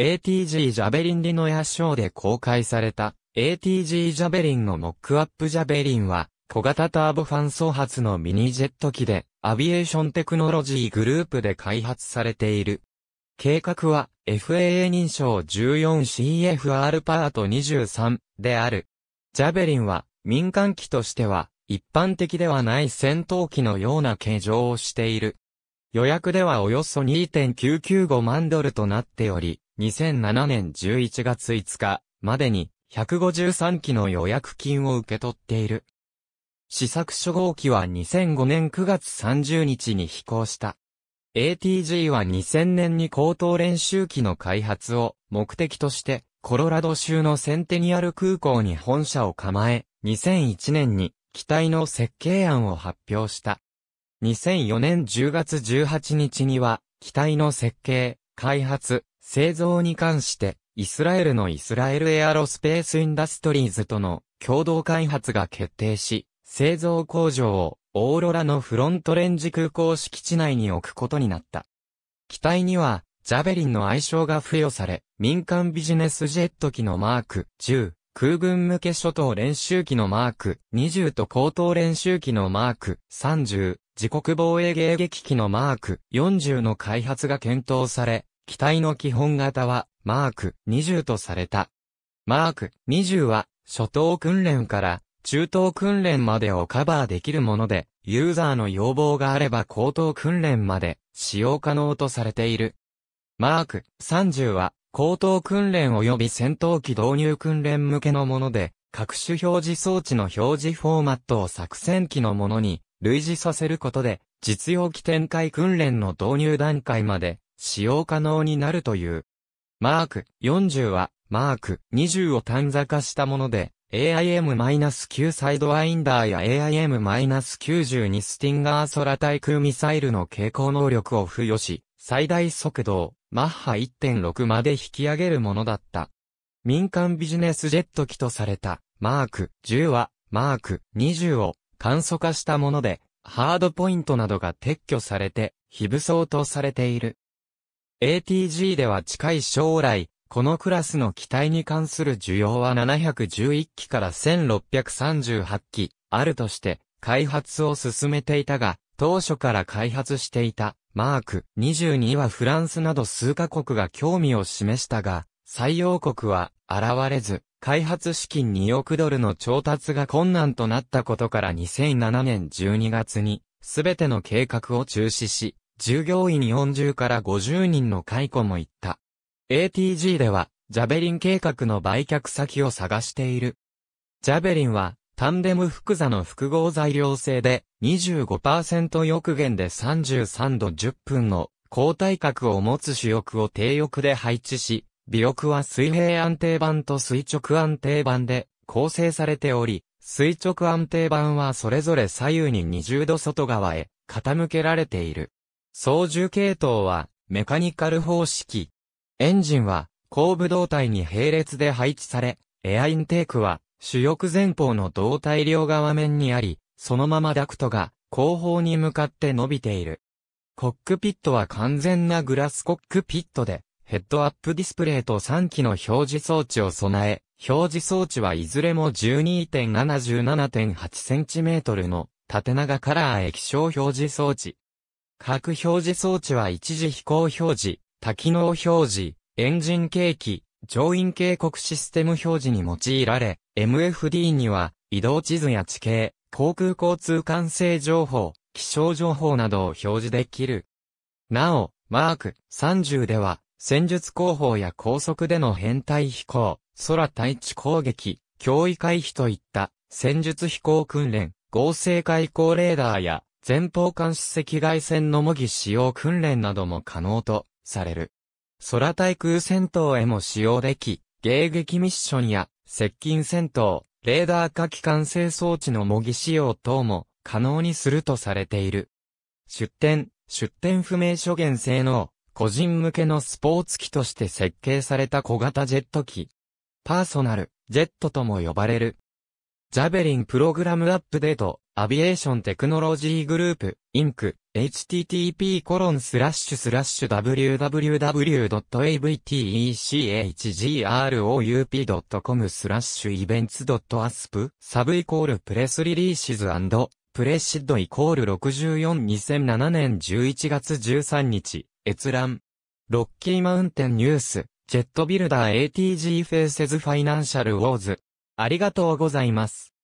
ATG ジャベリンリノヤショーで公開された ATG ジャベリンのモックアップジャベリンは小型ターボファン創発のミニジェット機でアビエーションテクノロジーグループで開発されている。計画は FAA 認証 14CFR パート23である。ジャベリンは民間機としては一般的ではない戦闘機のような形状をしている。予約ではおよそ2.995万ドルとなっており、2007年11月5日までに153機の予約金を受け取っている。試作初号機は2005年9月30日に飛行した。ATG は2000年に高等練習機の開発を目的としてコロラド州のセンテニアル空港に本社を構え、2001年に機体の設計案を発表した。2004年10月18日には、機体の設計、開発、製造に関して、イスラエルのイスラエルエアロスペースインダストリーズとの共同開発が決定し、製造工場をオーロラのフロントレンジ空港敷地内に置くことになった。機体には、ジャベリンの愛称が付与され、民間ビジネスジェット機のマーク10、空軍向け諸島練習機のマーク20と高等練習機のマーク30、自国防衛迎撃機のマーク40の開発が検討され、機体の基本型は、マーク20とされた。マーク20は、初等訓練から中等訓練までをカバーできるもので、ユーザーの要望があれば高等訓練まで使用可能とされている。マーク30は、高等訓練及び戦闘機導入訓練向けのもので、各種表示装置の表示フォーマットを作戦機のものに類似させることで、実用機展開訓練の導入段階まで使用可能になるという。マーク40は、マーク20を短座化したもので、AIM-9 サイドワインダーや a i m 9 2スティンガー空対空ミサイルの傾向能力を付与し、最大速度をマッハ1.6まで引き上げるものだった。民間ビジネスジェット機とされたマーク10はマーク20を簡素化したもので、ハードポイントなどが撤去されて、非武装とされている。ATG では近い将来、このクラスの機体に関する需要は711機から1638機あるとして開発を進めていたが、当初から開発していたマーク22はフランスなど数カ国が興味を示したが、採用国は現れず、開発資金2億ドルの調達が困難となったことから2007年12月に、すべての計画を中止し、従業員40から50人の解雇も行った。ATG では、ジャベリン計画の売却先を探している。ジャベリンは、タンデム複座の複合材料製で、25%翼減で33度10分の高体角を持つ主翼を低翼で配置し、尾翼は水平安定板と垂直安定板で構成されており、垂直安定板はそれぞれ左右に20度外側へ傾けられている。操縦系統は、メカニカル方式。エンジンは、後部胴体に並列で配置され、エアインテークは、主翼前方の胴体両側面にあり、そのままダクトが、後方に向かって伸びている。コックピットは完全なグラスコックピットで、ヘッドアップディスプレイと3機の表示装置を備え、表示装置はいずれも 12.77.8cm の縦長カラー液晶表示装置。各表示装置は一時飛行表示、多機能表示、エンジン計器、乗員警告システム表示に用いられ、MFD には移動地図や地形、航空交通管制情報、気象情報などを表示できる。なお、マーク30では、戦術広報や高速での編隊飛行、空対地攻撃、脅威回避といった戦術飛行訓練、合成開口レーダーや前方監視赤外線の模擬使用訓練なども可能とされる。空対空戦闘へも使用でき、迎撃ミッションや接近戦闘、レーダー下機関制装置の模擬使用等も可能にするとされている。出展、出展不明諸元性能、個人向けのスポーツ機として設計された小型ジェット機。パーソナル、ジェットとも呼ばれる。ジャベリンプログラムアップデート、アビエーションテクノロジーグループ、インク、http コロンスラッシュスラッシュ www.avtechgroup.com スラッシュイベンツ .asp サブイコールプレスリリーシズプレシッドイコール642007年11月13日閲覧ロッキーマウンテンニュースジェットビルダー ATG フェイセズファイナンシャルウォーズありがとうございます。